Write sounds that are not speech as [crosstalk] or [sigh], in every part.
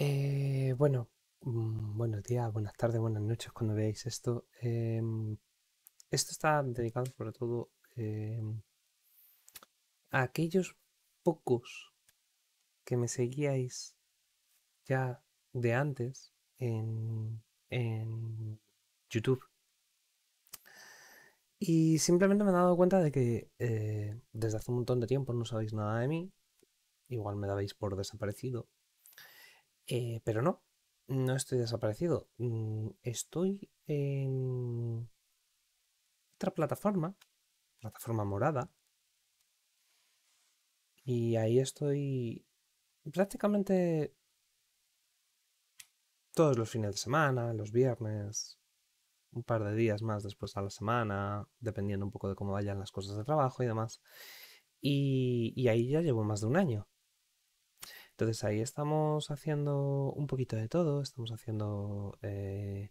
Eh, bueno, mm, buenos días, buenas tardes, buenas noches cuando veáis esto. Em, esto está dedicado sobre todo em, a aquellos pocos que me seguíais ya de antes en, YouTube. Y simplemente me he dado cuenta de que eh, desde hace un montón de tiempo no sabéis nada de mí. Igual me dabais por desaparecido. Eh, pero no, no estoy desaparecido. Mm, estoy en otra plataforma, plataforma morada. Y ahí estoy prácticamente todos los fines de semana, los viernes, un par de días más después a la semana, dependiendo un poco de cómo vayan las cosas de trabajo y demás. y ahí ya llevo más de un año. Entonces ahí estamos haciendo un poquito de todo, estamos haciendo eh,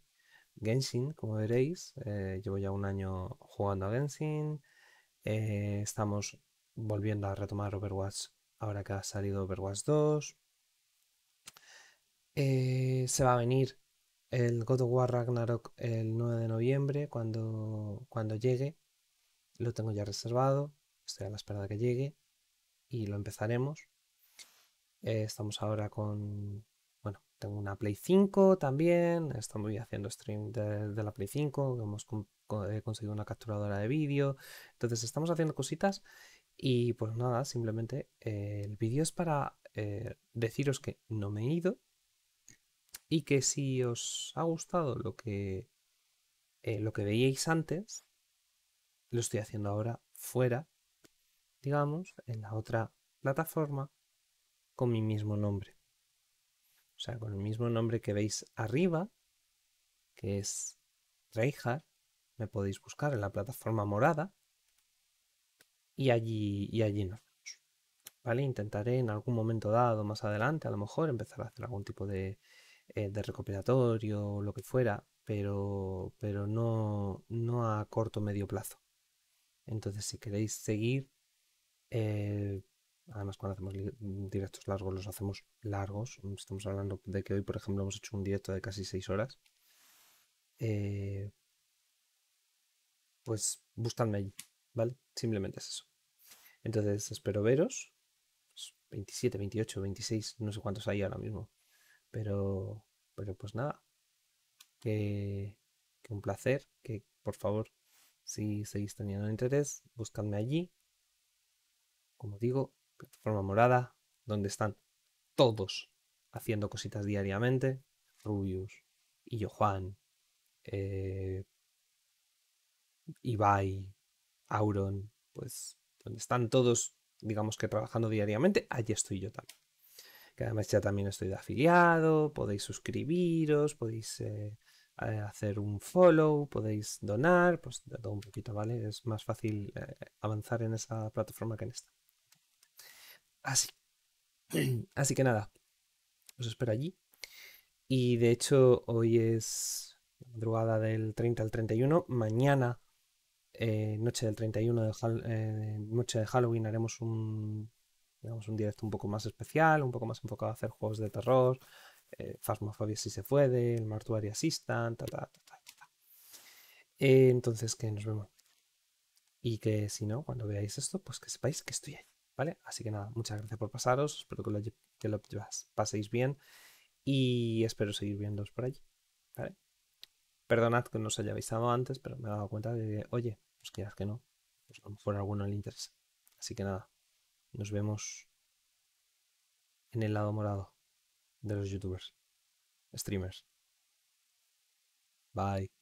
Genshin, como veréis, eh, llevo ya un año jugando a Genshin, eh, estamos volviendo a retomar Overwatch ahora que ha salido Overwatch 2, se va a venir el God of War Ragnarok el 9 de noviembre cuando, cuando llegue, lo tengo ya reservado, estoy a la espera de que llegue y lo empezaremos eh, estamos ahora con, bueno, tengo una Play 5 también, estamos haciendo stream de, la Play 5, hemos eh, conseguido una capturadora de vídeo, entonces estamos haciendo cositas y pues nada, simplemente eh, el vídeo es para deciros que no me he ido y que si os ha gustado lo que, lo que veíais antes, lo estoy haciendo ahora fuera, digamos, en la otra plataforma con mi mismo nombre. O sea, con el mismo nombre que veis arriba, que es Reijar, me podéis buscar en la plataforma morada y allí, y allí ¿Vale? Intentaré en algún momento dado, más adelante, a lo mejor empezar a hacer algún tipo de, eh, de recopilatorio lo que fuera, pero, pero no, no a corto o medio plazo. Entonces, si queréis seguir eh, Además, cuando hacemos directos largos, los hacemos largos. Estamos hablando de que hoy, por ejemplo, hemos hecho un directo de casi seis horas. Eh, pues buscadme allí, ¿vale? Simplemente es eso. Entonces, espero veros. 27, 28, 26, no sé cuántos hay ahora mismo. Pero, pero pues nada. Que, un placer. Que por favor, si seguís teniendo interés, buscadme allí. Como digo, plataforma morada, donde están todos haciendo cositas diariamente. Rubius, Illo Juan, eh, Ibai, Auron, pues donde están todos, digamos que trabajando diariamente, allí estoy yo también. Que además ya también estoy de afiliado, podéis suscribiros, podéis eh, eh, hacer un follow, podéis donar, pues todo un poquito, ¿vale? Es más fácil eh, avanzar en esa plataforma que en esta. Así, [clears throat] así que nada, os espero allí. Y de hecho, hoy es madrugada del 30 al 31. Mañana, eh, noche del 31, de eh, noche de Halloween, haremos un, un directo un poco más especial, un poco más enfocado a hacer juegos de terror. Eh, Phasmophobia si se puede, el Mortuary Assistant, ta, ta, ta, eh, entonces, que nos vemos. Y que si no, cuando veáis esto, pues que sepáis que estoy ahí. ¿Vale? Así que nada, muchas gracias por pasaros, espero que lo, que lo paséis bien y espero seguir viéndoos por allí. Perdonad que no os haya avisado antes, pero me he dado cuenta de, que, oye, pues quieras que no, pues a fuera alguno le interesa. Así que nada, nos vemos en el lado morado de los youtubers, streamers. Bye.